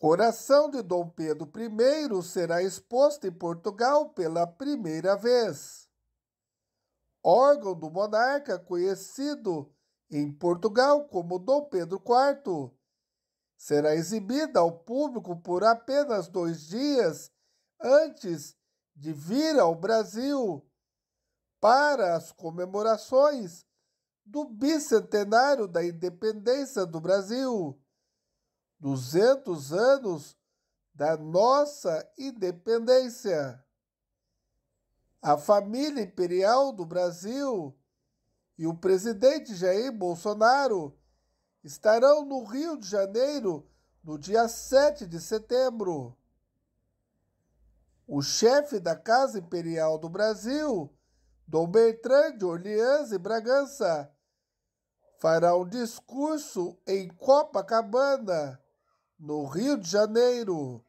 Coração de Dom Pedro I será exposto em Portugal pela primeira vez. Órgão do monarca conhecido em Portugal como Dom Pedro IV será exibida ao público por apenas dois dias antes de vir ao Brasil para as comemorações do bicentenário da independência do Brasil. 200 anos da nossa independência. A família imperial do Brasil e o presidente Jair Bolsonaro estarão no Rio de Janeiro no dia 7 de setembro. O chefe da Casa Imperial do Brasil, Dom Bertrand de Orleans e Bragança, fará um discurso em Copacabana no Rio de Janeiro.